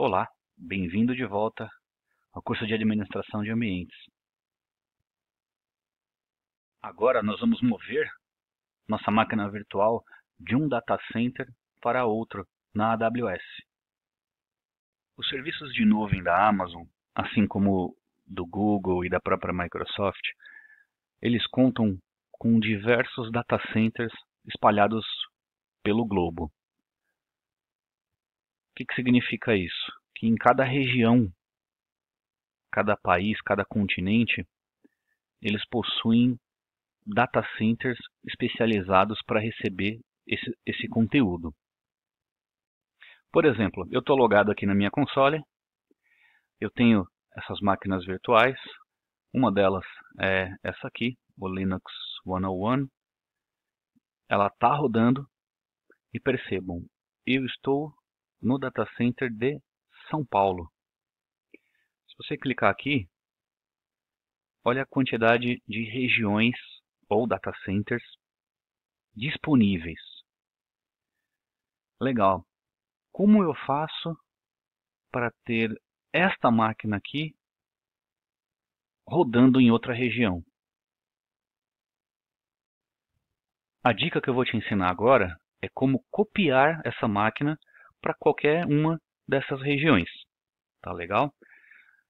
Olá, bem-vindo de volta ao curso de Administração de Ambientes. Agora nós vamos mover nossa máquina virtual de um data center para outro na AWS. Os serviços de nuvem da Amazon, assim como do Google e da própria Microsoft, eles contam com diversos data centers espalhados pelo globo que, que significa isso? Que em cada região, cada país, cada continente, eles possuem data centers especializados para receber esse, esse conteúdo. Por exemplo, eu estou logado aqui na minha console, eu tenho essas máquinas virtuais, uma delas é essa aqui, o Linux 101, ela está rodando e percebam, eu estou no data center de São Paulo. Se você clicar aqui, olha a quantidade de regiões ou data centers disponíveis. Legal. Como eu faço para ter esta máquina aqui rodando em outra região? A dica que eu vou te ensinar agora é como copiar essa máquina para qualquer uma dessas regiões. Tá legal?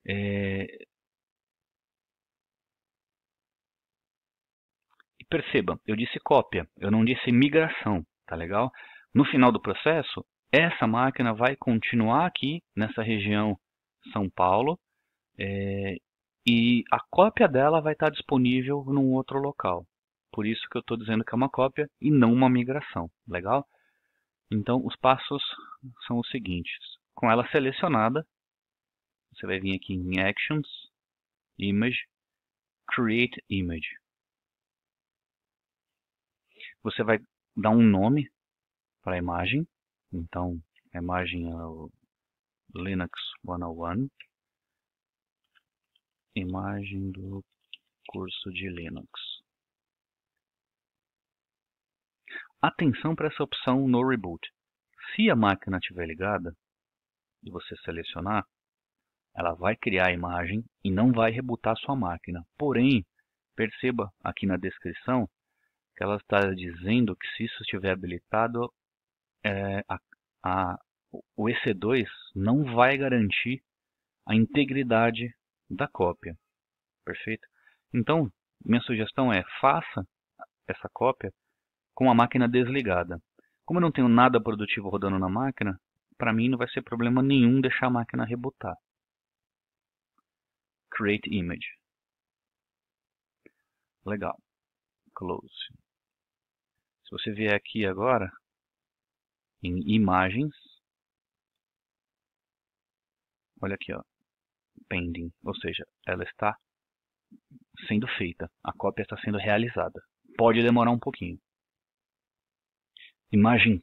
É... E perceba, eu disse cópia, eu não disse migração, tá legal? No final do processo, essa máquina vai continuar aqui nessa região São Paulo é... e a cópia dela vai estar disponível num outro local. Por isso que eu estou dizendo que é uma cópia e não uma migração, legal? Então, os passos são os seguintes. Com ela selecionada, você vai vir aqui em Actions, Image, Create Image. Você vai dar um nome para a imagem. Então, a imagem é o Linux 101. Imagem do curso de Linux. Atenção para essa opção No Reboot. Se a máquina estiver ligada e você selecionar, ela vai criar a imagem e não vai rebutar sua máquina. Porém, perceba aqui na descrição que ela está dizendo que se isso estiver habilitado, é, a, a, o EC2 não vai garantir a integridade da cópia. Perfeito? Então, minha sugestão é faça essa cópia com a máquina desligada. Como eu não tenho nada produtivo rodando na máquina, para mim não vai ser problema nenhum deixar a máquina rebotar. Create Image. Legal. Close. Se você vier aqui agora, em Imagens, olha aqui, ó, Pending, ou seja, ela está sendo feita, a cópia está sendo realizada. Pode demorar um pouquinho imagem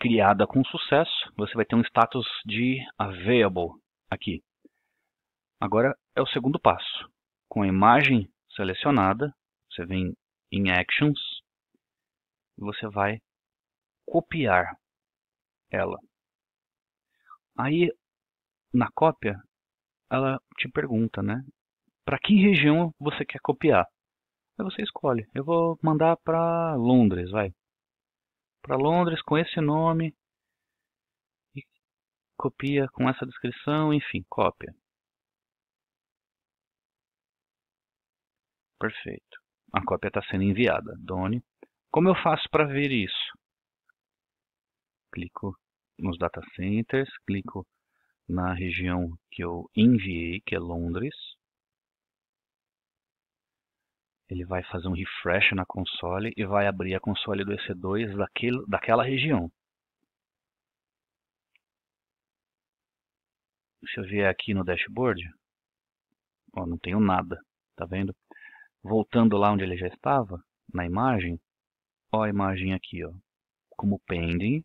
criada com sucesso, você vai ter um status de available aqui. Agora é o segundo passo. Com a imagem selecionada, você vem em Actions e você vai copiar ela. Aí, na cópia, ela te pergunta, né? Para que região você quer copiar? Aí você escolhe. Eu vou mandar para Londres, vai para Londres com esse nome e copia com essa descrição, enfim, cópia. Perfeito. A cópia está sendo enviada. Done. Como eu faço para ver isso? Clico nos data centers, clico na região que eu enviei, que é Londres ele vai fazer um refresh na console e vai abrir a console do EC2 daquele, daquela região. Se eu vier aqui no dashboard, ó, não tenho nada, tá vendo? Voltando lá onde ele já estava, na imagem, ó a imagem aqui, ó, como pending,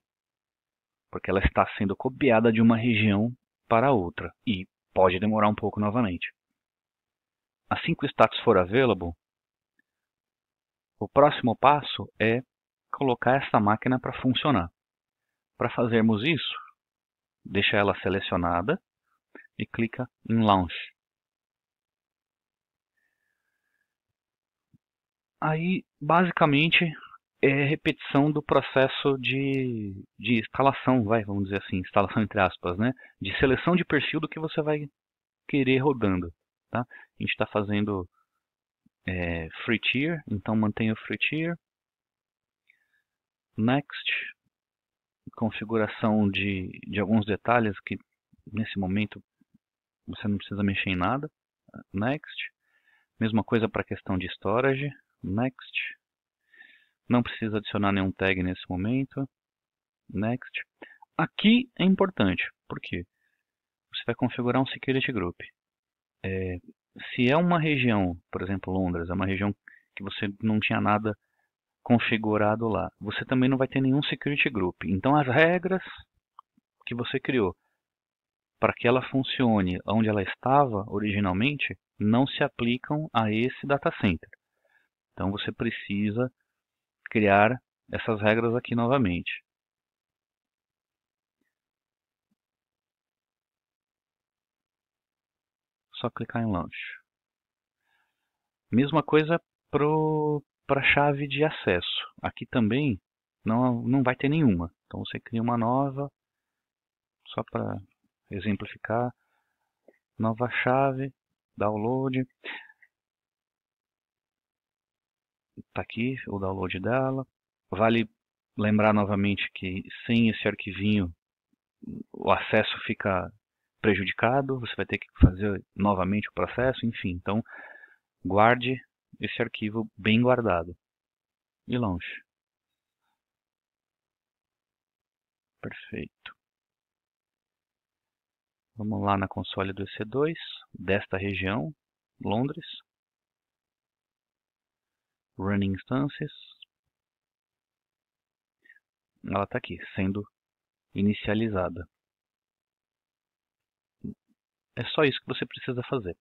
porque ela está sendo copiada de uma região para outra e pode demorar um pouco novamente. Assim que o status for available, o próximo passo é colocar essa máquina para funcionar. Para fazermos isso, deixa ela selecionada e clica em Launch. Aí, basicamente, é repetição do processo de, de instalação, vai, vamos dizer assim, instalação entre aspas, né? de seleção de perfil do que você vai querer rodando. Tá? A gente está fazendo é, free tier, então mantenha o free tier. Next, configuração de, de alguns detalhes que nesse momento você não precisa mexer em nada. Next, mesma coisa para a questão de storage. Next, não precisa adicionar nenhum tag nesse momento. Next. Aqui é importante, Por quê? você vai configurar um security group. É, se é uma região, por exemplo, Londres, é uma região que você não tinha nada configurado lá, você também não vai ter nenhum security group. Então as regras que você criou para que ela funcione onde ela estava originalmente não se aplicam a esse data center. Então você precisa criar essas regras aqui novamente. só clicar em Launch. Mesma coisa para a chave de acesso. Aqui também não, não vai ter nenhuma. Então você cria uma nova, só para exemplificar, nova chave, download. Está aqui o download dela. Vale lembrar novamente que sem esse arquivinho o acesso fica prejudicado, você vai ter que fazer novamente o processo, enfim. Então, guarde esse arquivo bem guardado e launch. Perfeito. Vamos lá na console do EC2, desta região, Londres. running Instances. Ela está aqui, sendo inicializada. É só isso que você precisa fazer.